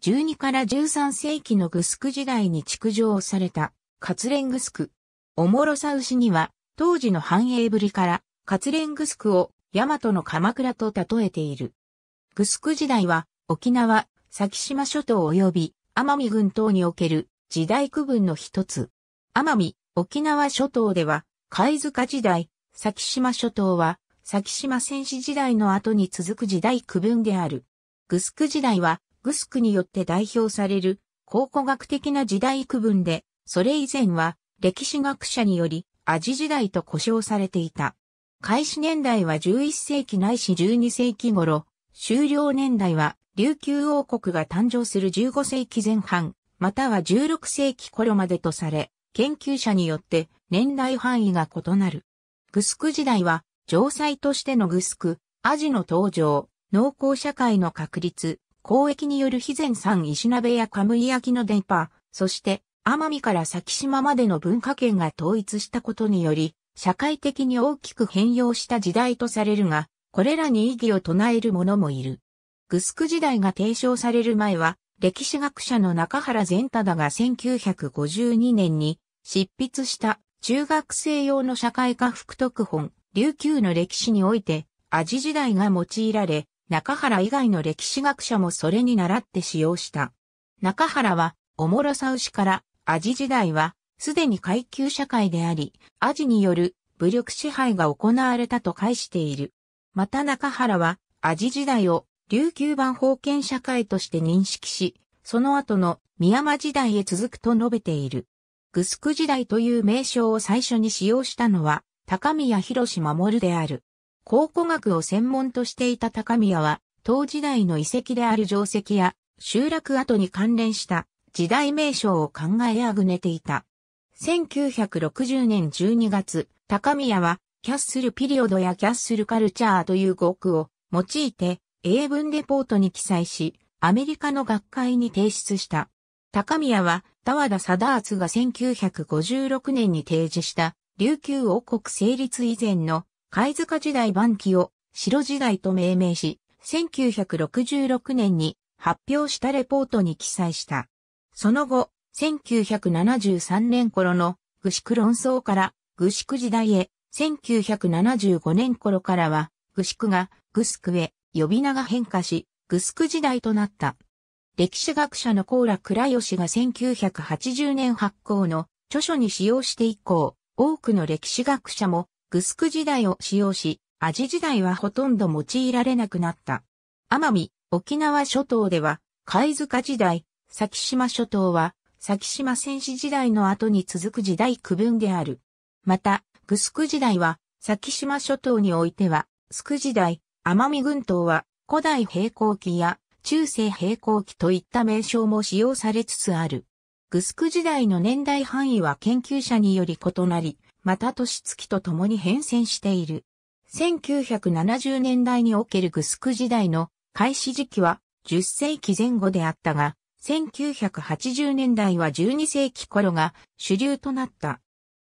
12から13世紀のグスク時代に築城された、カツレングスク。おもろさ牛には、当時の繁栄ぶりから、カツレングスクを、大和の鎌倉と例えている。グスク時代は、沖縄、先島諸島及び、奄美群島における、時代区分の一つ。奄美、沖縄諸島では、貝塚時代、先島諸島は、先島戦士時代の後に続く時代区分である。グスク時代は、グスクによって代表される考古学的な時代区分で、それ以前は歴史学者によりアジ時代と呼称されていた。開始年代は11世紀ないし12世紀頃、終了年代は琉球王国が誕生する15世紀前半、または16世紀頃までとされ、研究者によって年代範囲が異なる。グスク時代は、城塞としてのグスク、アジの登場、農耕社会の確立、交易による肥前山石鍋やカムイ焼きの電波、そして奄美から先島までの文化圏が統一したことにより、社会的に大きく変容した時代とされるが、これらに異議を唱える者もいる。グスク時代が提唱される前は、歴史学者の中原善忠が1952年に執筆した中学生用の社会科福徳本、琉球の歴史において、アジ時代が用いられ、中原以外の歴史学者もそれに倣って使用した。中原は、おもろさ牛から、アジ時代は、すでに階級社会であり、アジによる武力支配が行われたと解している。また中原は、アジ時代を琉球版封建社会として認識し、その後の宮間時代へ続くと述べている。グスク時代という名称を最初に使用したのは、高宮博守守である。考古学を専門としていた高宮は、当時代の遺跡である定石や集落跡に関連した時代名称を考えあぐねていた。1960年12月、高宮はキャッスルピリオドやキャッスルカルチャーという語句を用いて英文レポートに記載し、アメリカの学会に提出した。高宮は、田和田貞厚が1956年に提示した、琉球王国成立以前の貝塚時代晩期を白時代と命名し、1966年に発表したレポートに記載した。その後、1973年頃の愚縮論争から愚縮時代へ、1975年頃からは愚縮が具宿へ呼び名が変化し、具宿時代となった。歴史学者のコーラ倉吉が1980年発行の著書に使用して以降、多くの歴史学者もグスク時代を使用し、アジ時代はほとんど用いられなくなった。奄美、沖縄諸島では、貝塚時代、先島諸島は、先島戦士時代の後に続く時代区分である。また、グスク時代は、先島諸島においては、スク時代、奄美群島は、古代平行期や中世平行期といった名称も使用されつつある。グスク時代の年代範囲は研究者により異なり、また年月と共に変遷している。1970年代におけるグスク時代の開始時期は10世紀前後であったが、1980年代は12世紀頃が主流となった。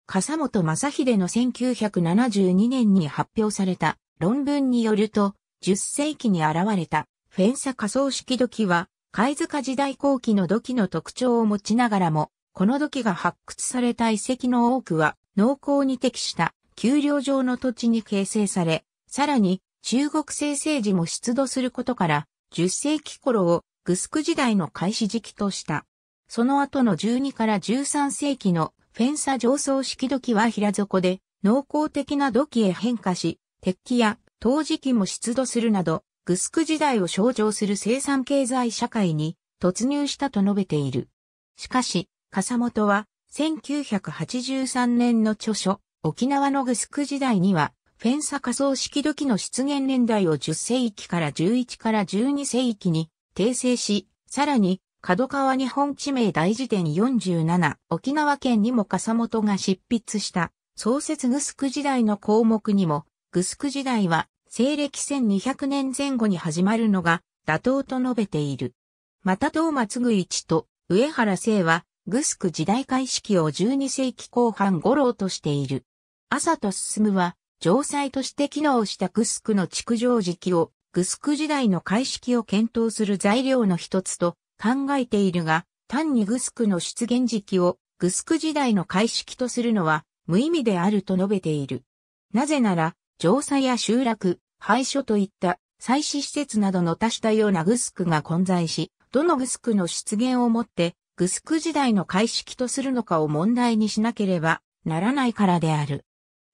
笠本正秀の1972年に発表された論文によると、10世紀に現れたフェンサ仮想式土器は、貝塚時代後期の土器の特徴を持ちながらも、この土器が発掘された遺跡の多くは、農耕に適した丘陵上の土地に形成され、さらに中国製政治も出土することから、10世紀頃をグスク時代の開始時期とした。その後の12から13世紀のフェンサ上層式土器は平底で、農耕的な土器へ変化し、鉄器や陶磁器も出土するなど、グスク時代を象徴する生産経済社会に突入したと述べている。しかし、笠本は1983年の著書、沖縄のグスク時代には、フェンサ仮想式土器の出現年代を10世紀から11から12世紀に訂正し、さらに、角川日本地名大辞典47、沖縄県にも笠本が執筆した、創設グスク時代の項目にも、グスク時代は、西暦1200年前後に始まるのが妥当と述べている。また東松愚一と上原聖は、グスク時代開式を12世紀後半郎としている。朝と進むは、城塞として機能したグスクの築城時期を、グスク時代の開式を検討する材料の一つと考えているが、単にグスクの出現時期をグスク時代の開式とするのは無意味であると述べている。なぜなら、城塞や集落、廃所といった祭祀施設などの多種多様なグスクが混在し、どのグスクの出現をもってグスク時代の開式とするのかを問題にしなければならないからである。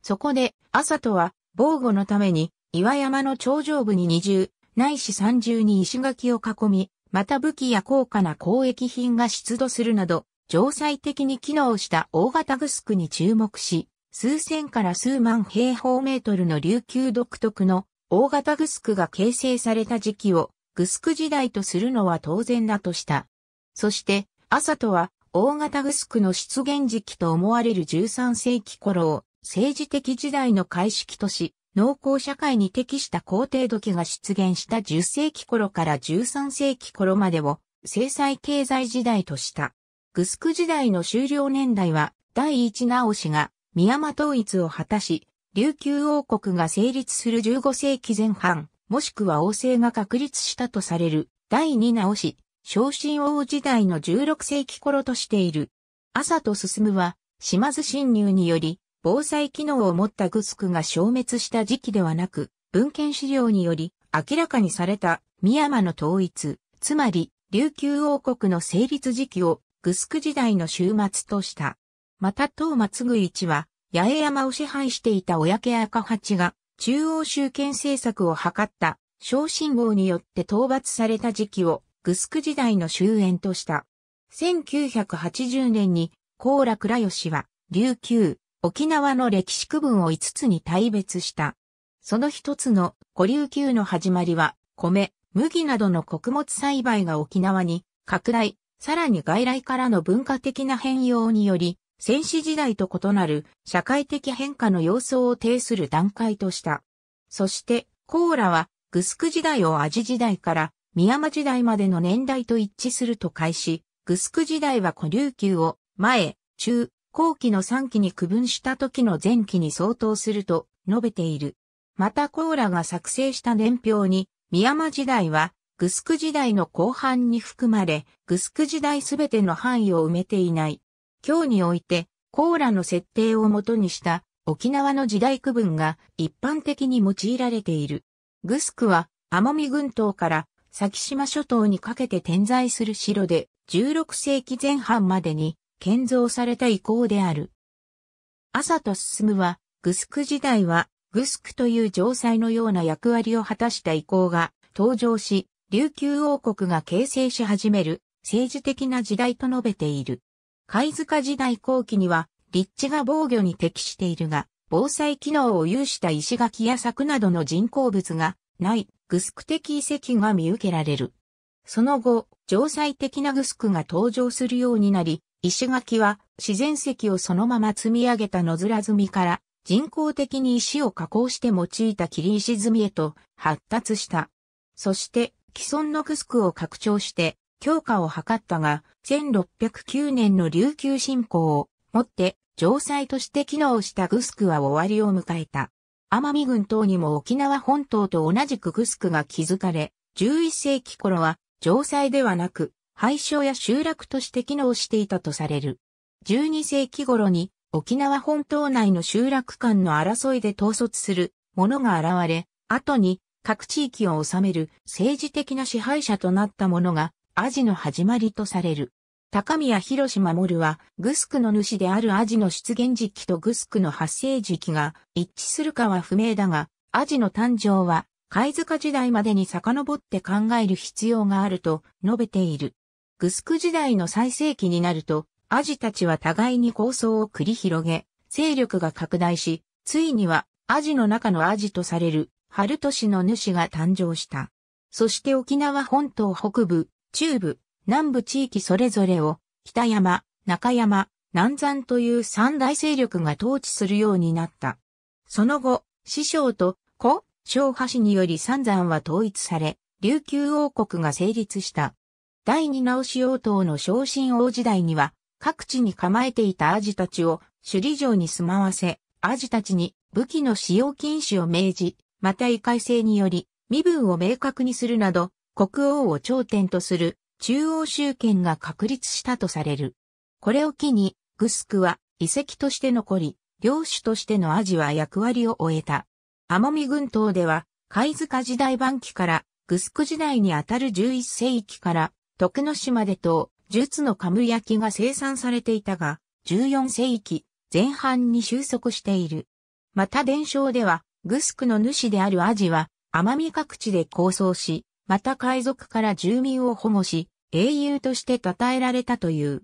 そこで、朝とは防護のために岩山の頂上部に二重、ないし三重に石垣を囲み、また武器や高価な交易品が出土するなど、常際的に機能した大型グスクに注目し、数千から数万平方メートルの琉球独特の大型グスクが形成された時期をグスク時代とするのは当然だとした。そして朝とは、大型グスクの出現時期と思われる13世紀頃を政治的時代の開始期とし、農耕社会に適した皇帝時が出現した10世紀頃から13世紀頃までを制裁経済時代とした。グスク時代の終了年代は第一直しが宮間統一を果たし、琉球王国が成立する15世紀前半、もしくは王政が確立したとされる第二直し、昇進王時代の16世紀頃としている。朝と進は、島津侵入により、防災機能を持ったグスクが消滅した時期ではなく、文献資料により、明らかにされた、宮山の統一、つまり、琉球王国の成立時期を、グスク時代の終末とした。また、東松宮一は、八重山を支配していた小焼赤八が、中央集権政策を図った、昇進王によって討伐された時期を、グスク時代の終焉とした。1980年に、コクラ倉吉は、琉球、沖縄の歴史区分を5つに大別した。その一つの古琉球の始まりは、米、麦などの穀物栽培が沖縄に拡大、さらに外来からの文化的な変容により、戦死時代と異なる社会的変化の様相を呈する段階とした。そして、コーラは、グスク時代をアジ時代から宮間時代までの年代と一致すると開始、グスク時代は古琉球を前、中、後期の3期に区分した時の前期に相当すると述べている。またコーラが作成した年表に、宮間時代はグスク時代の後半に含まれ、グスク時代すべての範囲を埋めていない。今日において、コーラの設定をもとにした沖縄の時代区分が一般的に用いられている。グスクは、モミ群島から先島諸島にかけて点在する城で、16世紀前半までに建造された遺構である。朝と進むは、グスク時代は、グスクという城塞のような役割を果たした遺構が登場し、琉球王国が形成し始める政治的な時代と述べている。貝塚時代後期には、立地が防御に適しているが、防災機能を有した石垣や柵などの人工物がないグスク的遺跡が見受けられる。その後、城塞的なグスクが登場するようになり、石垣は自然石をそのまま積み上げた野面積みから人工的に石を加工して用いた切石積みへと発達した。そして既存のグスクを拡張して強化を図ったが、1609年の琉球侵攻をもって城塞として機能したグスクは終わりを迎えた。奄美群島にも沖縄本島と同じくグスクが築かれ、11世紀頃は城塞ではなく、廃所や集落として機能していたとされる。12世紀頃に沖縄本島内の集落間の争いで統率する者が現れ、後に各地域を治める政治的な支配者となった者がアジの始まりとされる。高宮博守は、グスクの主であるアジの出現時期とグスクの発生時期が一致するかは不明だが、アジの誕生は、貝塚時代までに遡って考える必要があると述べている。グスク時代の最盛期になると、アジたちは互いに構想を繰り広げ、勢力が拡大し、ついにはアジの中のアジとされる、春年の主が誕生した。そして沖縄本島北部、中部、南部地域それぞれを北山、中山、南山という三大勢力が統治するようになった。その後、師匠と古、小派により三山は統一され、琉球王国が成立した。第二直し王党の昇進王時代には、各地に構えていたアジたちを首里城に住まわせ、アジたちに武器の使用禁止を命じ、また異界制により身分を明確にするなど、国王を頂点とする中央集権が確立したとされる。これを機に、グスクは遺跡として残り、領主としてのアジは役割を終えた。奄美群島では、貝塚時代晩期から、グスク時代にあたる11世紀から、徳之島でと、術のカム焼きが生産されていたが、14世紀前半に収束している。また伝承では、グスクの主であるアジは、奄美各地で構想し、また海賊から住民を保護し、英雄として称えられたという。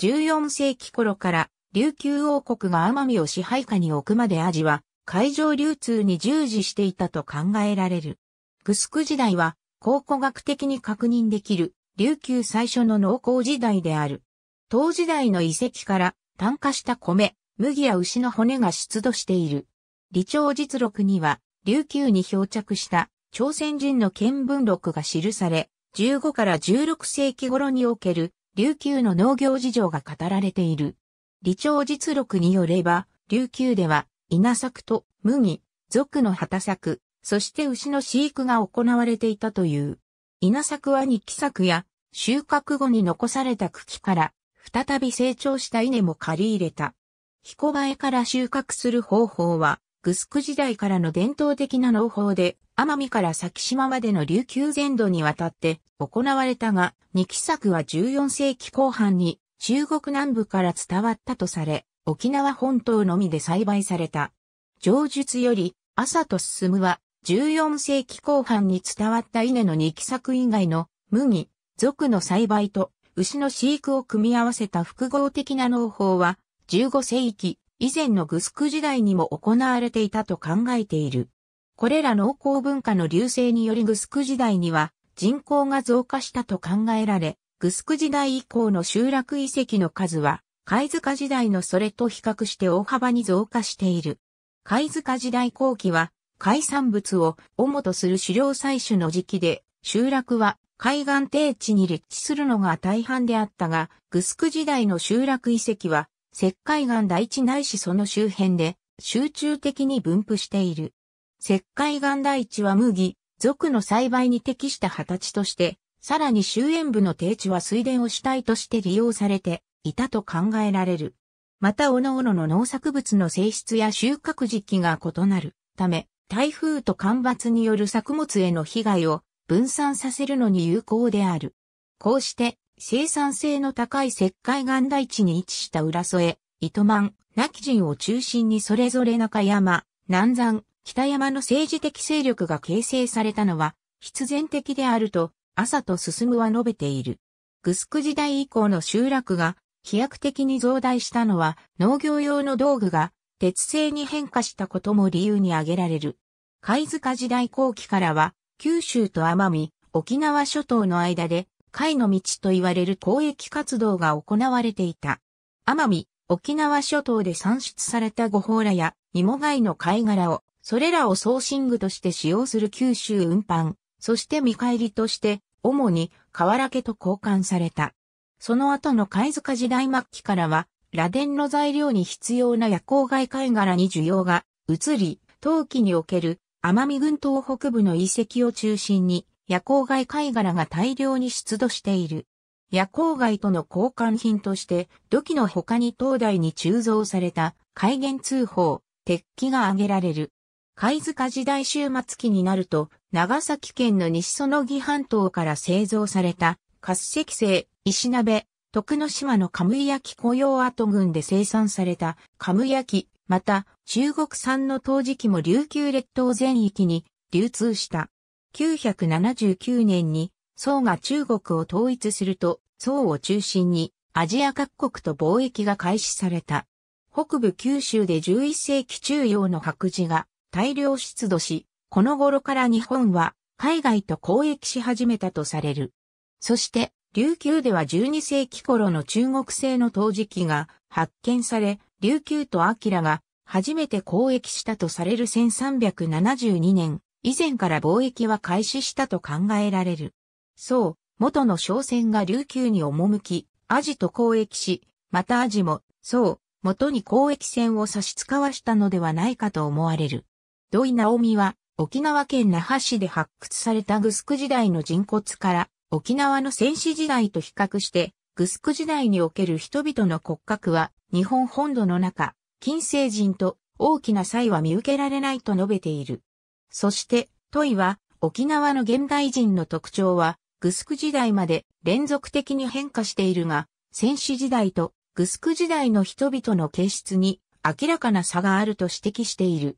14世紀頃から琉球王国が奄美を支配下に置くまでアジは海上流通に従事していたと考えられる。グスク時代は考古学的に確認できる琉球最初の農耕時代である。当時代の遺跡から炭化した米、麦や牛の骨が出土している。李朝実録には琉球に漂着した朝鮮人の見聞録が記され、15から16世紀頃における琉球の農業事情が語られている。理長実録によれば、琉球では稲作と麦、族の畑作、そして牛の飼育が行われていたという。稲作は日記作や収穫後に残された茎から再び成長した稲も借り入れた。彦映えから収穫する方法はグスク時代からの伝統的な農法で、奄美から先島までの琉球全土にわたって行われたが、二期作は14世紀後半に中国南部から伝わったとされ、沖縄本島のみで栽培された。上述より、朝と進むは、14世紀後半に伝わった稲の二期作以外の麦、俗の栽培と牛の飼育を組み合わせた複合的な農法は、15世紀以前のグスク時代にも行われていたと考えている。これら農耕文化の流星によりグスク時代には人口が増加したと考えられ、グスク時代以降の集落遺跡の数は、貝塚時代のそれと比較して大幅に増加している。貝塚時代後期は、海産物を主とする狩猟採取の時期で、集落は海岸低地に立地するのが大半であったが、グスク時代の集落遺跡は石灰岩台地ないしその周辺で集中的に分布している。石灰岩台地は麦、属の栽培に適した形として、さらに周焉部の低地は水田を主体として利用されていたと考えられる。また、おのおのの農作物の性質や収穫時期が異なるため、台風と干ばつによる作物への被害を分散させるのに有効である。こうして、生産性の高い石灰岩台地に位置した浦添、糸満、亡き人を中心にそれぞれ中山、南山、北山の政治的勢力が形成されたのは必然的であると、朝と進むは述べている。グスク時代以降の集落が飛躍的に増大したのは農業用の道具が鉄製に変化したことも理由に挙げられる。貝塚時代後期からは九州と奄美、沖縄諸島の間で海の道と言われる交易活動が行われていた。奄美、沖縄諸島で産出されたゴホーラやニモガイの貝殻を、それらをソーシングとして使用する九州運搬、そして見返りとして、主に河原家と交換された。その後の貝塚時代末期からは、螺鈿の材料に必要な夜光貝貝殻に需要が移り、冬季における奄美群島北部の遺跡を中心に夜光貝貝殻が大量に出土している。夜光貝との交換品として、土器の他に東大に鋳造された、海源通報、鉄器が挙げられる。貝塚時代終末期になると、長崎県の西園木半島から製造された、活石製、石鍋、徳之島のカム焼き雇用跡群で生産されたカム焼き、また中国産の陶磁器も琉球列島全域に流通した。9 7 9年に宋が中国を統一すると、宋を中心にアジア各国と貿易が開始された。北部九州で11世紀中央の白磁が大量出土し、この頃から日本は海外と交易し始めたとされる。そして、琉球では12世紀頃の中国製の陶磁器が発見され、琉球とアキラが初めて交易したとされる1372年、以前から貿易は開始したと考えられる。そう、元の商船が琉球に赴き、アジと交易し、またアジも、そう、元に交易船を差し使わしたのではないかと思われる。土井直美は、沖縄県那覇市で発掘されたグスク時代の人骨から、沖縄の戦死時代と比較して、グスク時代における人々の骨格は、日本本土の中、近世人と大きな差異は見受けられないと述べている。そして、トイは、沖縄の現代人の特徴は、グスク時代まで連続的に変化しているが、戦死時代とグスク時代の人々の形質に明らかな差があると指摘している。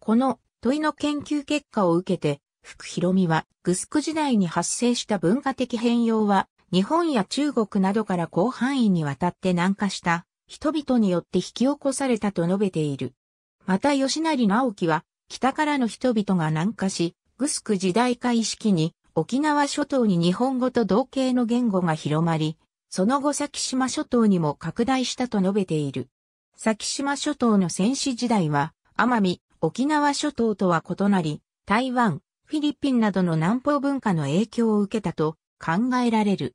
この問いの研究結果を受けて、福広美は、グスク時代に発生した文化的変容は、日本や中国などから広範囲にわたって南下した人々によって引き起こされたと述べている。また吉成直樹は、北からの人々が南下し、グスク時代化意識に、沖縄諸島に日本語と同型の言語が広まり、その後先島諸島にも拡大したと述べている。先島諸島の戦死時代は、奄美、沖縄諸島とは異なり、台湾、フィリピンなどの南方文化の影響を受けたと考えられる。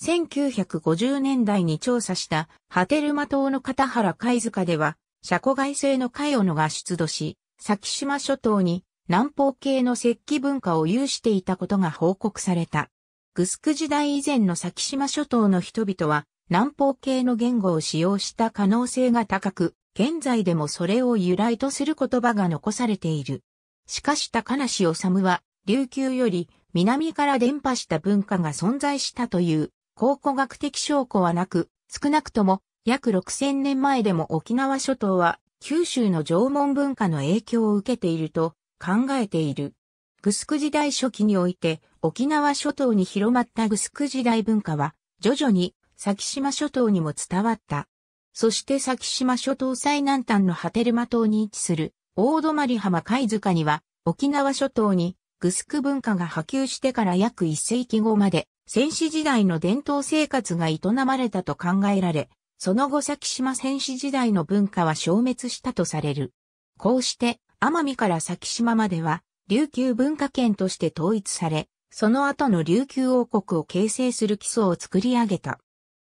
1950年代に調査したハテルマ島の片原貝塚では、車庫外製のカヨノが出土し、先島諸島に南方系の石器文化を有していたことが報告された。グスク時代以前の先島諸島の人々は南方系の言語を使用した可能性が高く、現在でもそれを由来とする言葉が残されている。しかし高梨治は、琉球より南から伝播した文化が存在したという考古学的証拠はなく、少なくとも約6000年前でも沖縄諸島は九州の縄文文化の影響を受けていると考えている。グスク時代初期において沖縄諸島に広まったグスク時代文化は徐々に先島諸島にも伝わった。そして先島諸島最南端の波照間島に位置する大泊浜貝塚には沖縄諸島にグスク文化が波及してから約1世紀後まで戦死時代の伝統生活が営まれたと考えられ、その後先島戦士時代の文化は消滅したとされる。こうして、奄美から先島までは、琉球文化圏として統一され、その後の琉球王国を形成する基礎を作り上げた。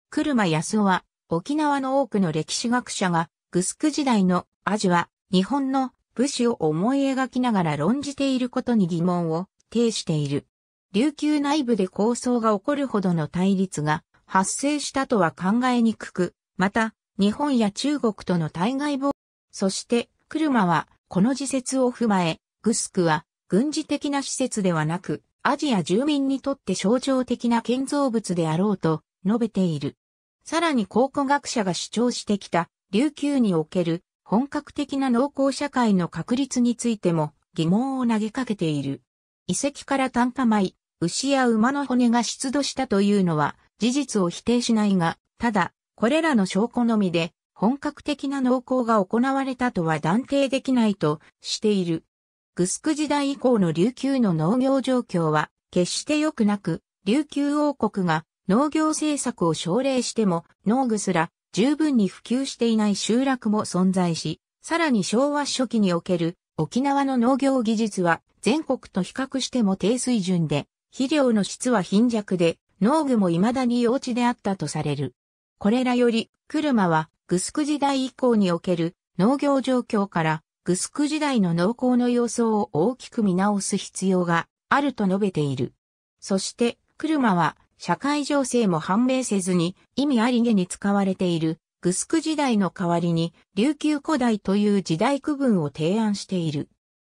車康夫は、沖縄の多くの歴史学者が、グスク時代のアジは、日本の武士を思い描きながら論じていることに疑問を呈している。琉球内部で構想が起こるほどの対立が発生したとは考えにくく、また、日本や中国との対外防そして、車は、この自説を踏まえ、グスクは、軍事的な施設ではなく、アジア住民にとって象徴的な建造物であろうと述べている。さらに考古学者が主張してきた琉球における本格的な農耕社会の確立についても疑問を投げかけている。遺跡から炭化米、牛や馬の骨が出土したというのは事実を否定しないが、ただこれらの証拠のみで本格的な農耕が行われたとは断定できないとしている。グスク時代以降の琉球の農業状況は決して良くなく、琉球王国が農業政策を奨励しても農具すら十分に普及していない集落も存在し、さらに昭和初期における沖縄の農業技術は全国と比較しても低水準で、肥料の質は貧弱で、農具も未だに幼稚であったとされる。これらより、車は、グスク時代以降における農業状況から、グスク時代の農耕の様相を大きく見直す必要があると述べている。そして、車は、社会情勢も判明せずに、意味ありげに使われている、グスク時代の代わりに、琉球古代という時代区分を提案している。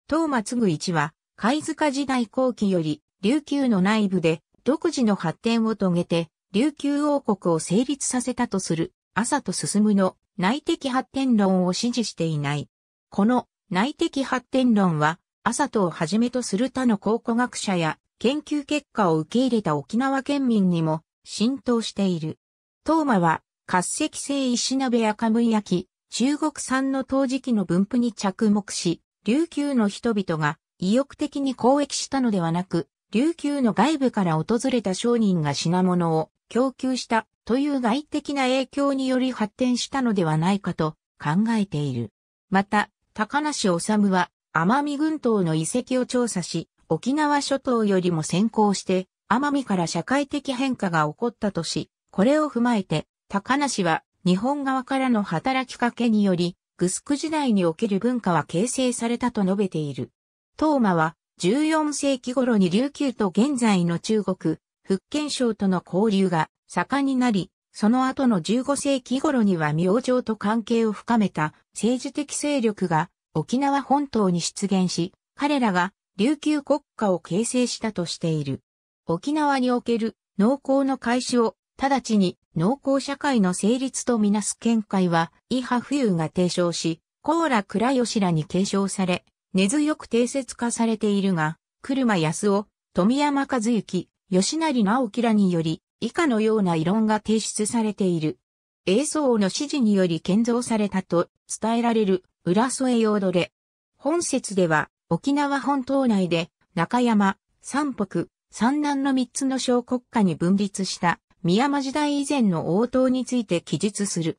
東ツグ一は、貝塚時代後期より、琉球の内部で、独自の発展を遂げて、琉球王国を成立させたとする、朝と進むの内的発展論を支持していない。この内的発展論は、朝とをはじめとする他の考古学者や研究結果を受け入れた沖縄県民にも浸透している。東馬は、活石製石鍋やカムイ焼き、中国産の陶磁器の分布に着目し、琉球の人々が意欲的に交易したのではなく、琉球の外部から訪れた商人が品物を供給したという外的な影響により発展したのではないかと考えている。また、高梨治は奄美群島の遺跡を調査し、沖縄諸島よりも先行して、奄美から社会的変化が起こったとし、これを踏まえて、高梨は日本側からの働きかけにより、グスク時代における文化は形成されたと述べている。トーマは14世紀頃に琉球と現在の中国、福建省との交流が盛んになり、その後の15世紀頃には明朝と関係を深めた政治的勢力が沖縄本島に出現し、彼らが琉球国家を形成したとしている。沖縄における農耕の開始を直ちに農耕社会の成立とみなす見解は、伊波富裕が提唱し、コーラ倉吉らに継承され、根強く定説化されているが、車安夫、富山和幸、吉成直樹らにより、以下のような異論が提出されている。英像の指示により建造されたと伝えられる浦添用奴隷。本説では沖縄本島内で中山、三北、三南の三つの小国家に分立した宮間時代以前の応答について記述する。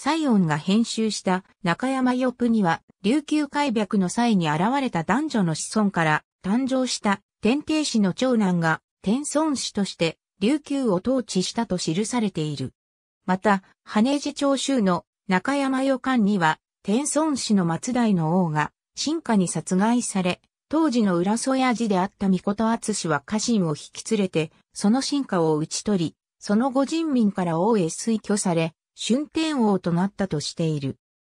サイオンが編集した中山ヨプには、琉球開闢の際に現れた男女の子孫から誕生した天帝氏の長男が天孫氏として琉球を統治したと記されている。また、羽地長州の中山予官には、天孫氏の末代の王が、進化に殺害され、当時の浦添屋寺であった御事厚氏は家臣を引き連れて、その進化を打ち取り、その後人民から王へ推挙され、春天王となったとしている。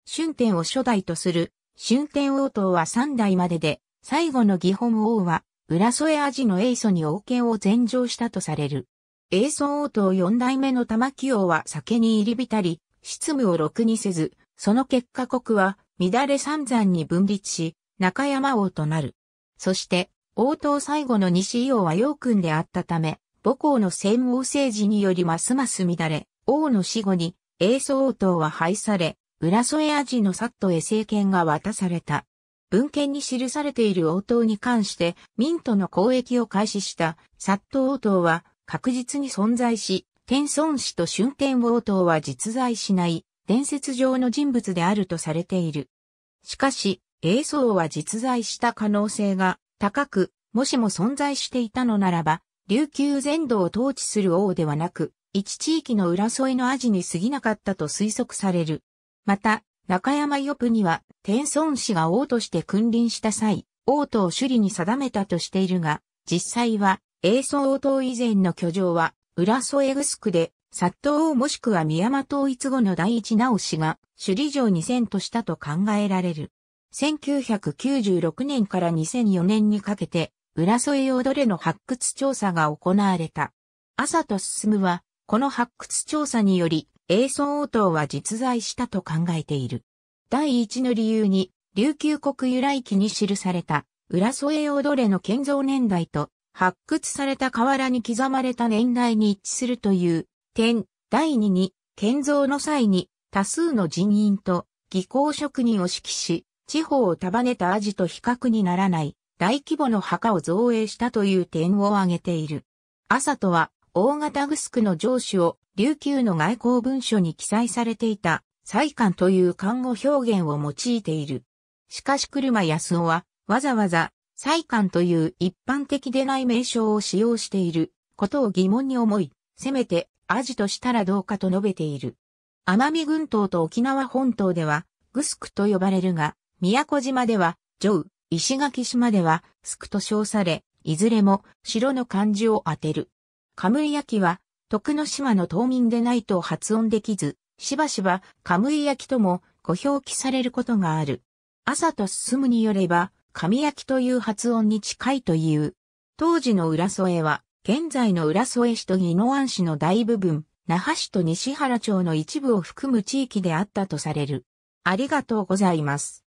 春天を初代とする、春天王党は三代までで、最後の義本王は、浦添アジの英祖に王権を禅譲したとされる。英祖王党四代目の玉木王は酒に入り浸り、執務をろくにせず、その結果国は、乱れ散々に分立し、中山王となる。そして、王党最後の西伊王は陽君であったため、母校の専王政治によりますます乱れ、王の死後に英祖王党は廃され、浦添アジのサットへ政権が渡された。文献に記されている王党に関して、民との交易を開始した、サット王党は確実に存在し、天孫氏と春天王党は実在しない、伝説上の人物であるとされている。しかし、英宗王は実在した可能性が高く、もしも存在していたのならば、琉球全土を統治する王ではなく、一地域の浦添のアジに過ぎなかったと推測される。また、中山与プには、天孫氏が王として君臨した際、王都を首里に定めたとしているが、実際は、英宗王党以前の居城は、浦添くで、殺到王もしくは宮間統一後の第一直しが、首里城に遷都したと考えられる。1996年から2004年にかけて、浦添用どれの発掘調査が行われた。朝と進むは、この発掘調査により、英孫王党は実在したと考えている。第一の理由に、琉球国由来記に記された、浦添踊れの建造年代と、発掘された河原に刻まれた年代に一致するという点、第二に、建造の際に多数の人員と技工職人を指揮し、地方を束ねたアジと比較にならない大規模の墓を造営したという点を挙げている。朝とは大型グスクの上司を琉球の外交文書に記載されていた、祭官という漢語表現を用いている。しかし車安夫は、わざわざ、祭官という一般的でない名称を使用していることを疑問に思い、せめて、アジとしたらどうかと述べている。奄美群島と沖縄本島では、グスクと呼ばれるが、宮古島では、ジョウ、石垣島では、スクと称され、いずれも、城の漢字を当てる。カムイ焼きは、徳之島の島民でないと発音できず、しばしばカムイ焼きともご表記されることがある。朝と進むによれば、神焼きという発音に近いという。当時の浦添は、現在の浦添市と宜野湾市の大部分、那覇市と西原町の一部を含む地域であったとされる。ありがとうございます。